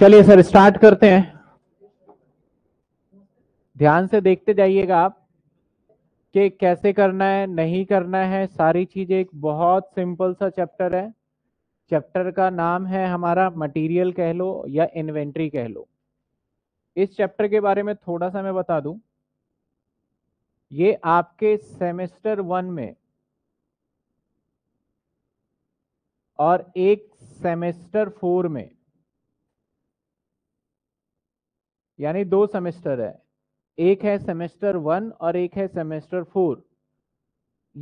चलिए sir start करते हैं ध्यान से देखते जाइएगा आप कि कैसे करना है नहीं करना है सारी चीजें एक बहुत सिंपल सा चैप्टर है चैप्टर का नाम है हमारा मटेरियल कह लो या इन्वेंट्री कह लो इस चैप्टर के बारे में थोड़ा सा मैं बता दूं ये आपके सेमेस्टर वन में और एक सेमेस्टर फोर में यानी दो सेमेस्टर है एक है सेमेस्टर वन और एक है सेमेस्टर फोर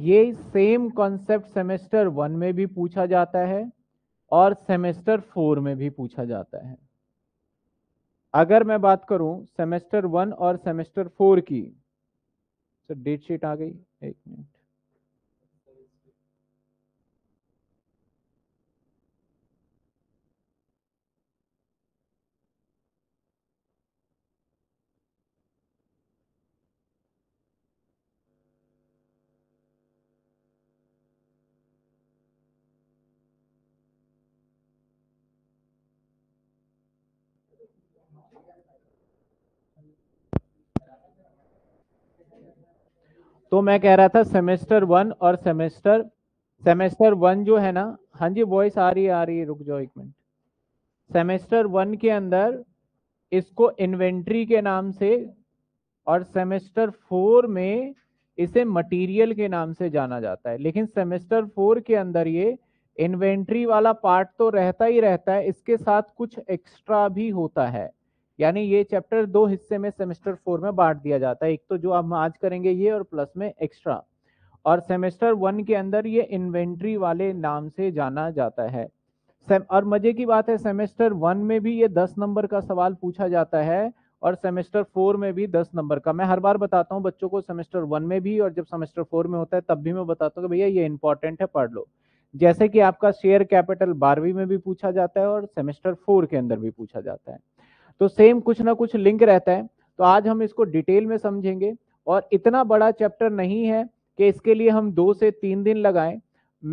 ये सेम कॉन्सेप्ट सेमेस्टर वन में भी पूछा जाता है और सेमेस्टर फोर में भी पूछा जाता है अगर मैं बात करूं सेमेस्टर वन और सेमेस्टर फोर की सर तो डेट शीट आ गई एक मिनट तो मैं कह रहा था सेमेस्टर वन और सेमेस्टर सेमेस्टर वन जो है ना हाँ जी वॉइस आ रही आ रही है रुक जाओ एक मिनट सेमेस्टर वन के अंदर इसको इन्वेंट्री के नाम से और सेमेस्टर फोर में इसे मटेरियल के नाम से जाना जाता है लेकिन सेमेस्टर फोर के अंदर ये इन्वेंट्री वाला पार्ट तो रहता ही रहता है इसके साथ कुछ एक्स्ट्रा भी होता है यानी ये चैप्टर दो हिस्से में सेमेस्टर फोर में बांट दिया जाता है एक तो जो हम आज करेंगे ये और प्लस में एक्स्ट्रा और सेमेस्टर वन के अंदर ये इन्वेंट्री वाले नाम से जाना जाता है और मजे की बात है सेमेस्टर वन में भी ये दस नंबर का सवाल पूछा जाता है और सेमेस्टर फोर में भी दस नंबर का मैं हर बार बताता हूँ बच्चों को सेमेस्टर वन में भी और जब सेमेस्टर फोर में होता है तब भी मैं बताता हूँ कि भैया ये इंपॉर्टेंट है पढ़ लो जैसे कि आपका शेयर कैपिटल बारहवीं में भी पूछा जाता है और सेमेस्टर फोर के अंदर भी पूछा जाता है तो सेम कुछ ना कुछ लिंक रहता है तो आज हम इसको डिटेल में समझेंगे और इतना बड़ा चैप्टर नहीं है कि इसके लिए हम दो से तीन दिन लगाएं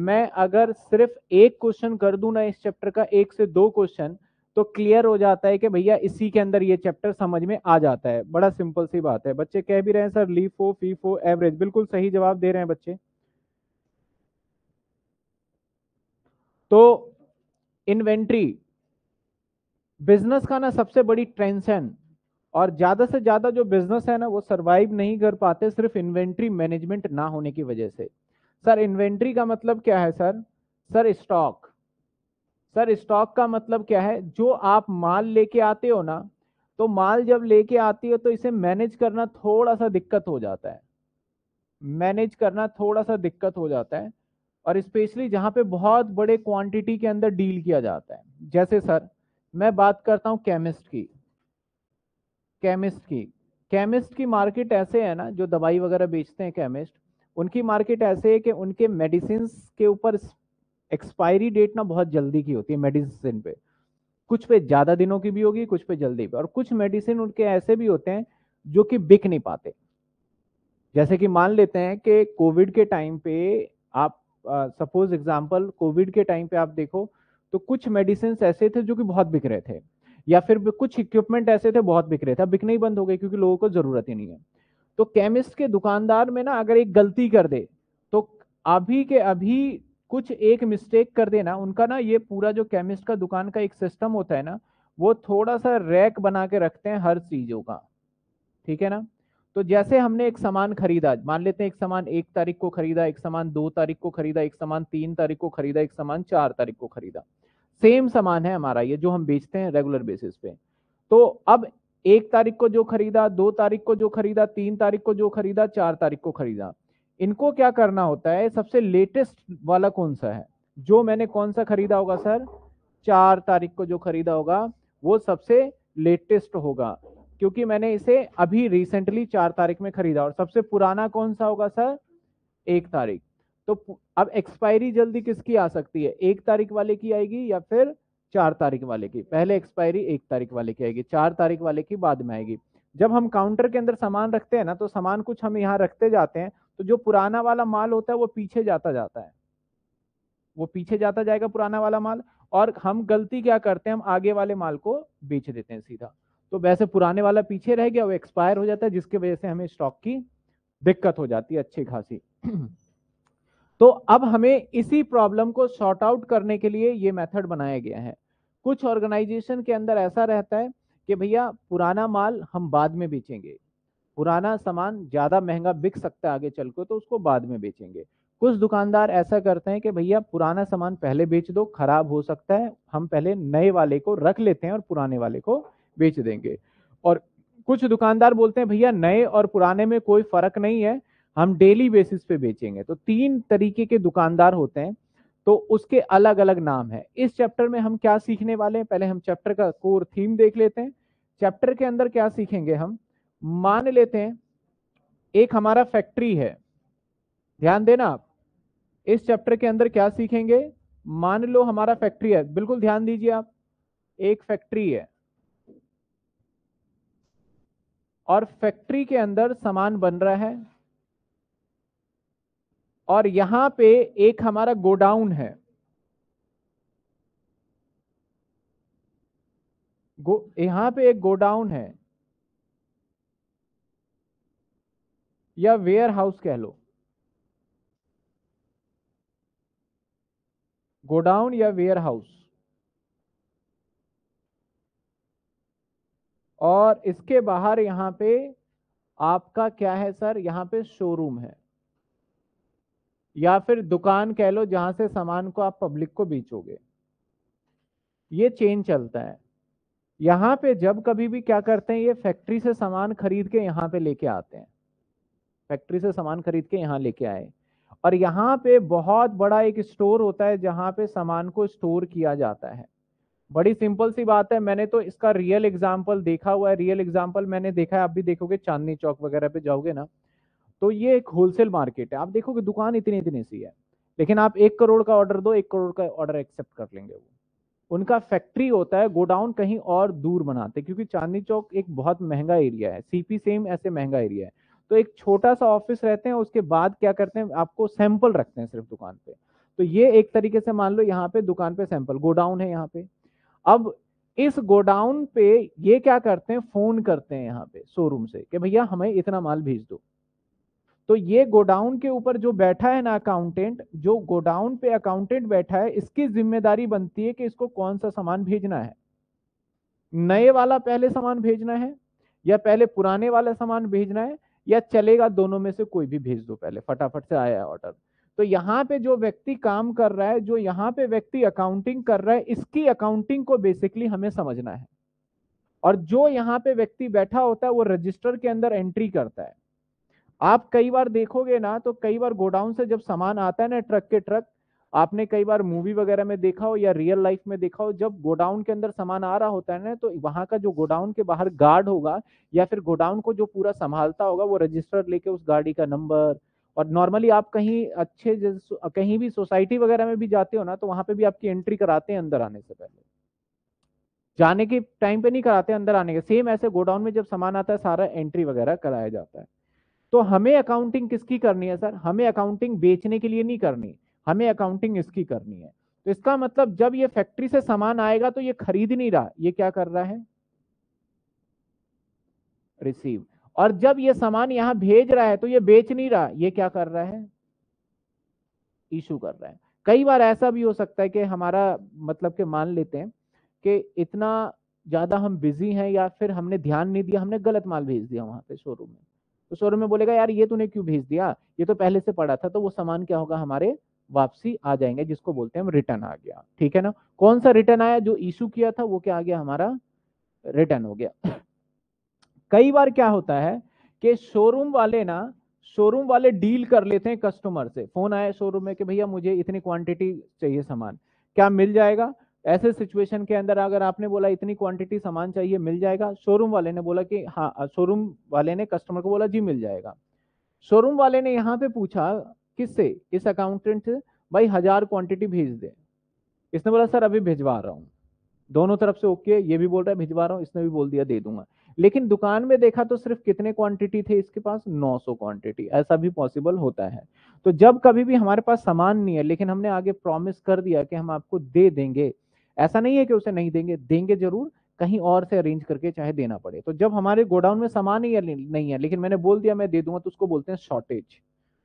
मैं अगर सिर्फ एक क्वेश्चन कर दूं ना इस चैप्टर का एक से दो क्वेश्चन तो क्लियर हो जाता है कि भैया इसी के अंदर ये चैप्टर समझ में आ जाता है बड़ा सिंपल सी बात है बच्चे कह भी रहे हैं सर लीफो फीफो एवरेज बिल्कुल सही जवाब दे रहे हैं बच्चे तो इन्वेंट्री बिजनेस का ना सबसे बड़ी है और ज्यादा से ज्यादा जो बिजनेस है ना वो सरवाइव नहीं कर पाते सिर्फ इन्वेंट्री मैनेजमेंट ना होने की वजह से सर इन्वेंट्री का मतलब क्या है sir sir stock sir stock का मतलब क्या है जो आप माल लेके आते हो ना तो माल जब लेके आती हो तो इसे मैनेज करना थोड़ा सा दिक्कत हो जाता है मैनेज करना थोड़ा सा दिक्कत हो जाता है और स्पेशली जहां पे बहुत बड़े क्वांटिटी के अंदर डील किया जाता है जैसे सर मैं बात करता हूँ केमिस्ट की केमिस्ट की केमिस्ट की मार्केट ऐसे है ना जो दवाई वगैरह बेचते हैं केमिस्ट उनकी मार्केट ऐसे है कि उनके मेडिसिन के ऊपर एक्सपायरी डेट ना बहुत जल्दी की होती है मेडिसिन पे कुछ पे ज़्यादा दिनों की भी होगी कुछ पे जल्दी पे और कुछ मेडिसिन उनके ऐसे भी होते हैं जो कि बिक नहीं पाते जैसे कि मान लेते हैं कि कोविड के टाइम पे आप सपोज एग्जांपल कोविड के टाइम पे आप देखो तो कुछ मेडिसिन ऐसे थे जो कि बहुत बिक रहे थे या फिर कुछ इक्विपमेंट ऐसे थे बहुत बिक रहे थे बिकने ही बंद हो गए क्योंकि लोगों को जरूरत ही नहीं है तो केमिस्ट के दुकानदार में ना अगर एक गलती कर दे तो अभी के अभी कुछ एक मिस्टेक कर देना उनका ना ये पूरा जो केमिस्ट का दुकान का एक सिस्टम होता है ना वो थोड़ा सा रैक बना के रखते हैं हर चीजों का ठीक है ना तो जैसे हमने एक सामान खरीदा मान लेते हैं एक सामान एक तारीख को खरीदा एक सामान दो तारीख को खरीदा एक सामान तीन तारीख को खरीदा एक सामान चार तारीख को खरीदा सेम सामान है हमारा ये जो हम बेचते हैं रेगुलर बेसिस पे तो अब एक तारीख को जो खरीदा दो तारीख को जो खरीदा तीन तारीख को जो खरीदा चार तारीख को खरीदा इनको क्या करना होता है सबसे लेटेस्ट वाला कौन सा है जो मैंने कौन सा खरीदा होगा सर चार तारीख को जो खरीदा होगा वो सबसे लेटेस्ट होगा क्योंकि मैंने इसे अभी रिसेंटली चार तारीख में खरीदा और सबसे पुराना कौन सा होगा सर एक तारीख तो अब एक्सपायरी जल्दी किसकी आ सकती है एक तारीख वाले की आएगी या फिर चार तारीख वाले की पहले एक्सपायरी एक तारीख वाले की आएगी चार तारीख वाले की बाद में आएगी जब हम काउंटर के अंदर सामान रखते हैं ना तो सामान कुछ हम यहाँ रखते जाते हैं तो जो पुराना वाला माल होता है वो पीछे जाता जाता है वो पीछे जाता जाएगा पुराना वाला माल और हम गलती क्या करते हैं हम आगे वाले माल को बेच देते हैं सीधा तो वैसे पुराने वाला पीछे रह गया वो एक्सपायर हो जाता है जिसके वजह से हमें स्टॉक की दिक्कत हो जाती है अच्छी खासी तो अब हमें इसी प्रॉब्लम को शॉर्ट आउट करने के लिए ये मेथड बनाया गया है कुछ ऑर्गेनाइजेशन के अंदर ऐसा रहता है कि भैया पुराना माल हम बाद में बेचेंगे पुराना सामान ज़्यादा महंगा बिक सकता है आगे चल के तो उसको बाद में बेचेंगे कुछ दुकानदार ऐसा करते हैं कि भैया पुराना सामान पहले बेच दो खराब हो सकता है हम पहले नए वाले को रख लेते हैं और पुराने वाले को बेच देंगे और कुछ दुकानदार बोलते हैं भैया नए और पुराने में कोई फर्क नहीं है हम डेली बेसिस पे बेचेंगे तो तीन तरीके के दुकानदार होते हैं तो उसके अलग अलग नाम है इस चैप्टर में हम क्या सीखने वाले हैं पहले हम चैप्टर का कोर थीम देख लेते हैं चैप्टर के अंदर क्या सीखेंगे हम मान लेते हैं एक हमारा फैक्ट्री है ध्यान देना आप इस चैप्टर के अंदर क्या सीखेंगे मान लो हमारा फैक्ट्री है बिल्कुल ध्यान दीजिए आप एक फैक्ट्री है और फैक्ट्री के अंदर सामान बन रहा है और यहां पे एक हमारा गोडाउन है गो, यहां पे एक गोडाउन है या वेयर हाउस कह लो गोडाउन या वेयर हाउस और इसके बाहर यहां पे आपका क्या है सर यहां पे शोरूम है या फिर दुकान कह लो जहां से सामान को आप पब्लिक को बेचोगे ये चेन चलता है यहाँ पे जब कभी भी क्या करते हैं ये फैक्ट्री से सामान खरीद के यहाँ पे लेके आते हैं फैक्ट्री से सामान खरीद के यहाँ लेके आए और यहां पे बहुत बड़ा एक स्टोर होता है जहां पे सामान को स्टोर किया जाता है बड़ी सिंपल सी बात है मैंने तो इसका रियल एग्जाम्पल देखा हुआ है रियल एग्जाम्पल मैंने देखा है आप भी देखोगे चांदनी चौक वगैरह पे जाओगे ना तो ये एक होलसेल मार्केट है आप देखोगे दुकान इतनी इतनी सी है लेकिन आप एक करोड़ का ऑर्डर दो एक करोड़ का ऑर्डर एक्सेप्ट कर लेंगे वो उनका फैक्ट्री होता है गोडाउन कहीं और दूर बनाते हैं क्योंकि चांदनी चौक एक बहुत महंगा एरिया है सीपी सेम ऐसे महंगा एरिया है तो एक छोटा सा ऑफिस रहते हैं उसके बाद क्या करते हैं आपको सैंपल रखते हैं सिर्फ दुकान पे तो ये एक तरीके से मान लो यहाँ पे दुकान पे सैंपल गोडाउन है यहाँ पे अब इस गोडाउन पे ये क्या करते हैं फोन करते हैं यहाँ पे शोरूम से कि भैया हमें इतना माल भेज दो तो ये गोडाउन के ऊपर जो बैठा है ना अकाउंटेंट जो गोडाउन पे अकाउंटेंट बैठा है इसकी जिम्मेदारी बनती है कि इसको कौन सा सामान भेजना है नए वाला पहले सामान भेजना है या पहले पुराने वाला सामान भेजना है या चलेगा दोनों में से कोई भी भेज दो पहले फटाफट से आया ऑर्डर तो यहाँ पे जो व्यक्ति काम कर रहा है जो यहाँ पे व्यक्ति अकाउंटिंग कर रहा है इसकी अकाउंटिंग को बेसिकली हमें समझना है और जो यहाँ पे व्यक्ति बैठा होता है वो रजिस्टर के अंदर एंट्री करता है आप कई बार देखोगे ना तो कई बार गोडाउन से जब सामान आता है ना ट्रक के ट्रक आपने कई बार मूवी वगैरह में देखा हो या रियल लाइफ में देखा हो जब गोडाउन के अंदर सामान आ रहा होता है ना तो वहां का जो गोडाउन के बाहर गार्ड होगा या फिर गोडाउन को जो पूरा संभालता होगा वो रजिस्टर लेके उस गाड़ी का नंबर और नॉर्मली आप कहीं अच्छे कहीं भी सोसाइटी वगैरह में भी जाते हो ना तो वहां पे भी आपकी एंट्री कराते हैं अंदर आने से पहले जाने के टाइम पे नहीं कराते अंदर आने के सेम ऐसे गोडाउन में जब सामान आता है सारा एंट्री वगैरह कराया जाता है तो हमें अकाउंटिंग किसकी करनी है सर हमें अकाउंटिंग बेचने के लिए नहीं करनी हमें अकाउंटिंग इसकी करनी है तो इसका मतलब जब ये फैक्ट्री से सामान आएगा तो ये खरीद नहीं रहा ये क्या कर रहा है रिसीव और जब ये सामान यहां भेज रहा है तो ये बेच नहीं रहा ये क्या कर रहा है इशू कर रहा है कई बार ऐसा भी हो सकता है कि हमारा मतलब के मान लेते हैं कि इतना ज्यादा हम बिजी हैं या फिर हमने ध्यान नहीं दिया हमने गलत माल भेज दिया वहां पे शोरूम में तो शोरूम में बोलेगा यार ये तूने क्यों भेज दिया ये तो पहले से पड़ा था तो वो सामान क्या होगा हमारे वापसी आ जाएंगे जिसको बोलते हैं हम रिटर्न आ गया ठीक है ना कौन सा रिटर्न आया जो इशू किया था वो क्या आ गया हमारा रिटर्न हो गया कई बार क्या होता है कि शोरूम वाले ना शोरूम वाले डील कर लेते हैं कस्टमर से फोन आया शोरूम में कि भैया मुझे इतनी क्वांटिटी चाहिए सामान क्या मिल जाएगा ऐसे सिचुएशन के अंदर अगर आपने बोला इतनी क्वांटिटी सामान चाहिए मिल जाएगा शोरूम वाले ने बोला कि हाँ शोरूम वाले ने कस्टमर को बोला जी मिल जाएगा शोरूम वाले ने यहाँ पे पूछा किससे इस अकाउंटेंट से भाई हजार क्वांटिटी भेज दे इसने बोला सर अभी भिजवा रहा हूँ दोनों तरफ से ओके ये भी बोल रहा है भिजवा रहा हूँ इसने भी बोल दिया दे दूंगा लेकिन दुकान में देखा तो सिर्फ कितने क्वांटिटी थे इसके पास 900 क्वांटिटी ऐसा भी पॉसिबल होता है तो जब कभी भी हमारे पास सामान नहीं है लेकिन हमने आगे प्रॉमिस कर दिया कि हम आपको दे देंगे ऐसा नहीं है कि उसे नहीं देंगे देंगे जरूर कहीं और से अरेंज करके चाहे देना पड़े तो जब हमारे गोडाउन में सामान ही नहीं है लेकिन मैंने बोल दिया मैं दे दूंगा तो उसको बोलते हैं शॉर्टेज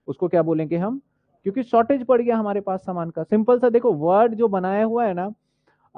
उसको क्या बोलेंगे हम क्योंकि शॉर्टेज पड़ गया हमारे पास सामान का सिंपल सा देखो वर्ड जो बनाया हुआ है ना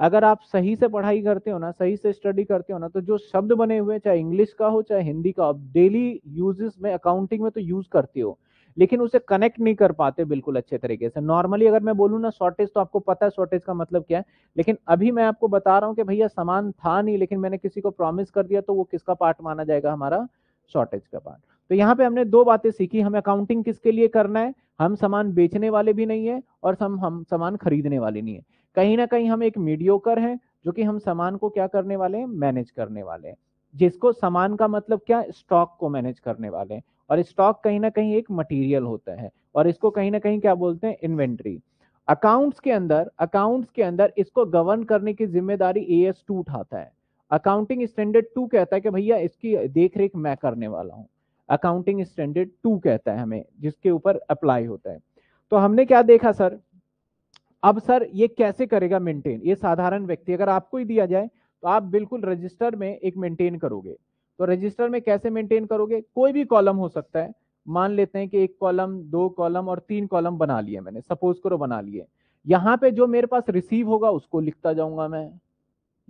अगर आप सही से पढ़ाई करते हो ना सही से स्टडी करते हो ना तो जो शब्द बने हुए चाहे इंग्लिश का हो चाहे हिंदी का आप डेली यूजेस में अकाउंटिंग में तो यूज करते हो लेकिन उसे कनेक्ट नहीं कर पाते बिल्कुल अच्छे तरीके से नॉर्मली अगर मैं बोलूँ ना शॉर्टेज तो आपको पता है शॉर्टेज का मतलब क्या है लेकिन अभी मैं आपको बता रहा हूँ कि भैया सामान था नहीं लेकिन मैंने किसी को प्रॉमिस कर दिया तो वो किसका पार्ट माना जाएगा हमारा शॉर्टेज का पार्ट तो यहाँ पे हमने दो बातें सीखी हमें अकाउंटिंग किसके लिए करना है हम सामान बेचने वाले भी नहीं है और हम हम सामान खरीदने वाले नहीं है कहीं ना कहीं हम एक मीडियोकर हैं जो कि हम सामान को क्या करने वाले हैं मैनेज करने वाले हैं जिसको सामान का मतलब क्या स्टॉक को मैनेज करने वाले हैं और स्टॉक कहीं ना कहीं एक मटेरियल होता है और इसको कहीं ना कहीं क्या बोलते हैं इन्वेंट्री अकाउंट्स के अंदर अकाउंट्स के अंदर इसको गवर्न करने की जिम्मेदारी ए एस टू उठाता है अकाउंटिंग स्टैंडर्ड टू कहता है कि भैया इसकी देख रेख मैं करने वाला हूँ अकाउंटिंग स्टैंडर्ड टू कहता है हमें जिसके ऊपर अप्लाई होता है तो हमने क्या देखा सर अब सर ये कैसे करेगा मेंटेन ये साधारण व्यक्ति अगर आपको ही दिया जाए तो आप बिल्कुल रजिस्टर में एक मेंटेन करोगे तो रजिस्टर में कैसे मेंटेन करोगे कोई भी कॉलम हो सकता है मान लेते हैं कि एक कॉलम दो कॉलम और तीन कॉलम बना लिए मैंने सपोज करो बना लिए यहाँ पे जो मेरे पास रिसीव होगा उसको लिखता जाऊंगा मैं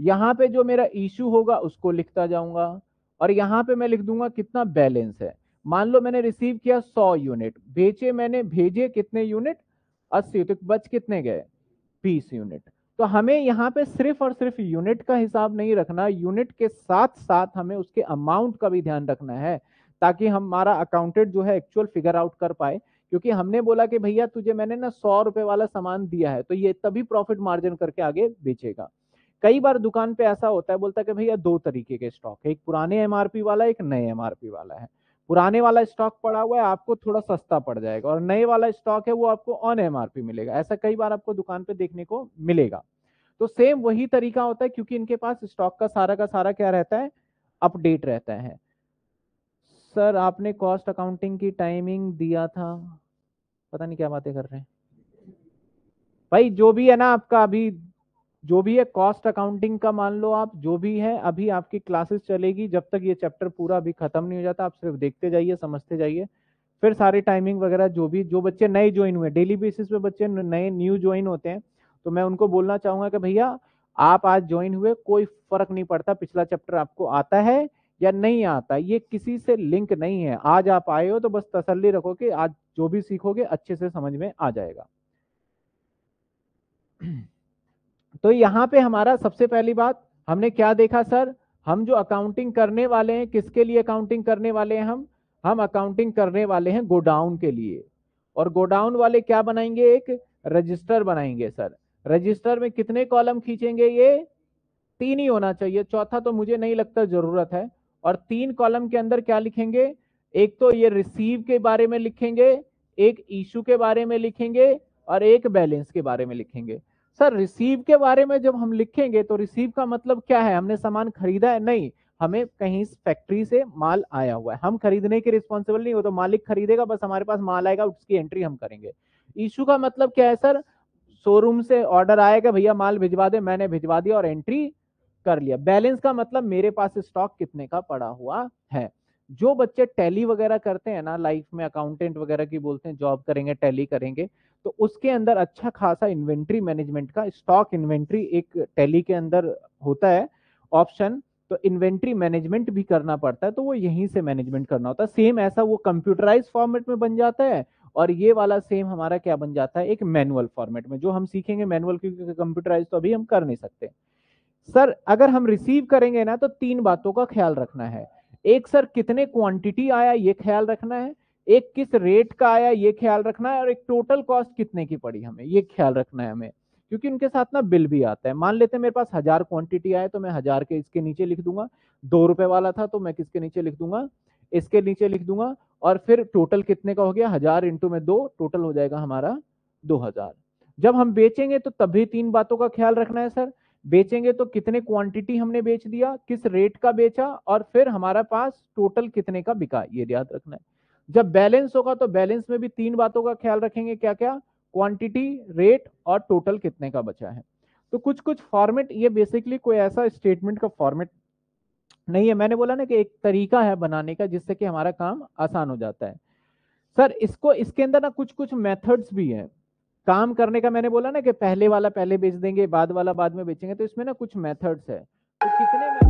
यहाँ पे जो मेरा इशू होगा उसको लिखता जाऊंगा और यहाँ पे मैं लिख दूंगा कितना बैलेंस है मान लो मैंने रिसीव किया सौ यूनिट बेचे मैंने भेजे कितने यूनिट अस्सी तो बच कितने गए बीस यूनिट तो हमें यहाँ पे सिर्फ और सिर्फ यूनिट का हिसाब नहीं रखना यूनिट के साथ साथ हमें उसके अमाउंट का भी ध्यान रखना है ताकि हमारा अकाउंटेंट जो है एक्चुअल फिगर आउट कर पाए क्योंकि हमने बोला कि भैया तुझे मैंने ना सौ रुपए वाला सामान दिया है तो ये तभी प्रॉफिट मार्जिन करके आगे बेचेगा कई बार दुकान पे ऐसा होता है बोलता है कि भैया दो तरीके के स्टॉक है एक पुराने एमआरपी वाला एक नए एमआरपी वाला है पुराने वाला स्टॉक पड़ा हुआ है आपको थोड़ा सस्ता पड़ जाएगा और नए वाला स्टॉक है वो आपको ऑन एमआरपी मिलेगा ऐसा कई बार आपको दुकान पे देखने को मिलेगा तो सेम वही तरीका होता है क्योंकि इनके पास स्टॉक का सारा का सारा क्या रहता है अपडेट रहता है सर आपने कॉस्ट अकाउंटिंग की टाइमिंग दिया था पता नहीं क्या बातें कर रहे हैं भाई जो भी है ना आपका अभी जो भी है कॉस्ट अकाउंटिंग का मान लो आप जो भी है अभी आपकी क्लासेस चलेगी जब तक ये चैप्टर पूरा अभी खत्म नहीं हो जाता आप सिर्फ देखते जाइए समझते जाइए फिर सारी टाइमिंग वगैरह जो भी जो बच्चे नए ज्वाइन हुए डेली बेसिस पे बच्चे नए न्यू ज्वाइन होते हैं तो मैं उनको बोलना चाहूंगा कि भैया आप आज ज्वाइन हुए कोई फर्क नहीं पड़ता पिछला चैप्टर आपको आता है या नहीं आता ये किसी से लिंक नहीं है आज आप आए हो तो बस तसल्ली रखो कि आज जो भी सीखोगे अच्छे से समझ में आ जाएगा तो यहाँ पे हमारा सबसे पहली बात हमने क्या देखा सर हम जो अकाउंटिंग करने वाले हैं किसके लिए अकाउंटिंग करने वाले हैं हम हम अकाउंटिंग करने वाले हैं गोडाउन के लिए और गोडाउन वाले क्या बनाएंगे एक रजिस्टर बनाएंगे सर रजिस्टर में कितने कॉलम खींचेंगे ये तीन ही होना चाहिए चौथा तो मुझे नहीं लगता जरूरत है और तीन कॉलम के अंदर क्या लिखेंगे एक तो ये रिसीव के बारे में लिखेंगे एक इशू के बारे में लिखेंगे और एक बैलेंस के बारे में लिखेंगे सर रिसीव के बारे में जब हम लिखेंगे तो रिसीव का मतलब क्या है हमने सामान खरीदा है नहीं हमें कहीं फैक्ट्री से माल आया हुआ है हम खरीदने के रिस्पॉन्सिबल नहीं हो तो मालिक खरीदेगा बस हमारे पास माल आएगा उसकी एंट्री हम करेंगे इशू का मतलब क्या है सर शोरूम से ऑर्डर आएगा भैया माल भिजवा दे मैंने भिजवा दिया और एंट्री कर लिया बैलेंस का मतलब मेरे पास स्टॉक कितने का पड़ा हुआ है जो बच्चे टैली वगैरह करते हैं ना लाइफ में अकाउंटेंट वगैरह की बोलते हैं जॉब करेंगे टैली करेंगे तो उसके अंदर अच्छा खासा इन्वेंट्री मैनेजमेंट का स्टॉक इन्वेंट्री एक टैली के अंदर होता है ऑप्शन तो इन्वेंट्री मैनेजमेंट भी करना पड़ता है तो वो यहीं से मैनेजमेंट करना होता है सेम ऐसा वो कंप्यूटराइज फॉर्मेट में बन जाता है और ये वाला सेम हमारा क्या बन जाता है एक मैनुअल फॉर्मेट में जो हम सीखेंगे मैनुअल क्योंकि कंप्यूटराइज तो अभी हम कर नहीं सकते सर अगर हम रिसीव करेंगे ना तो तीन बातों का ख्याल रखना है एक सर कितने क्वांटिटी आया ये ख्याल रखना है एक किस रेट का आया ये ख्याल रखना है और एक टोटल कॉस्ट कितने की पड़ी हमें ये ख्याल रखना है हमें क्योंकि उनके साथ ना बिल भी आता है मान लेते हैं मेरे पास हजार क्वांटिटी आए तो मैं हजार के इसके नीचे लिख दूंगा दो रुपए वाला था तो मैं किसके नीचे लिख दूंगा इसके नीचे लिख दूंगा और फिर टोटल कितने का हो गया हजार इंटू में दो टोटल हो जाएगा हमारा दो हजार जब हम बेचेंगे तो तभी तीन बातों का ख्याल रखना है सर बेचेंगे तो कितने क्वांटिटी हमने बेच दिया किस रेट का बेचा और फिर हमारा पास टोटल कितने का बिका ये याद रखना है जब बैलेंस होगा तो बैलेंस में भी तीन बातों का ख्याल रखेंगे क्या क्या क्वांटिटी रेट और टोटल कितने का बचा है तो कुछ कुछ फॉर्मेट ये बेसिकली कोई ऐसा स्टेटमेंट का फॉर्मेट नहीं है मैंने बोला ना कि एक तरीका है बनाने का जिससे कि हमारा काम आसान हो जाता है सर इसको इसके अंदर ना कुछ कुछ मेथड्स भी हैं काम करने का मैंने बोला ना कि पहले वाला पहले बेच देंगे बाद वाला बाद में बेचेंगे तो इसमें ना कुछ मेथड्स है तो कितने में...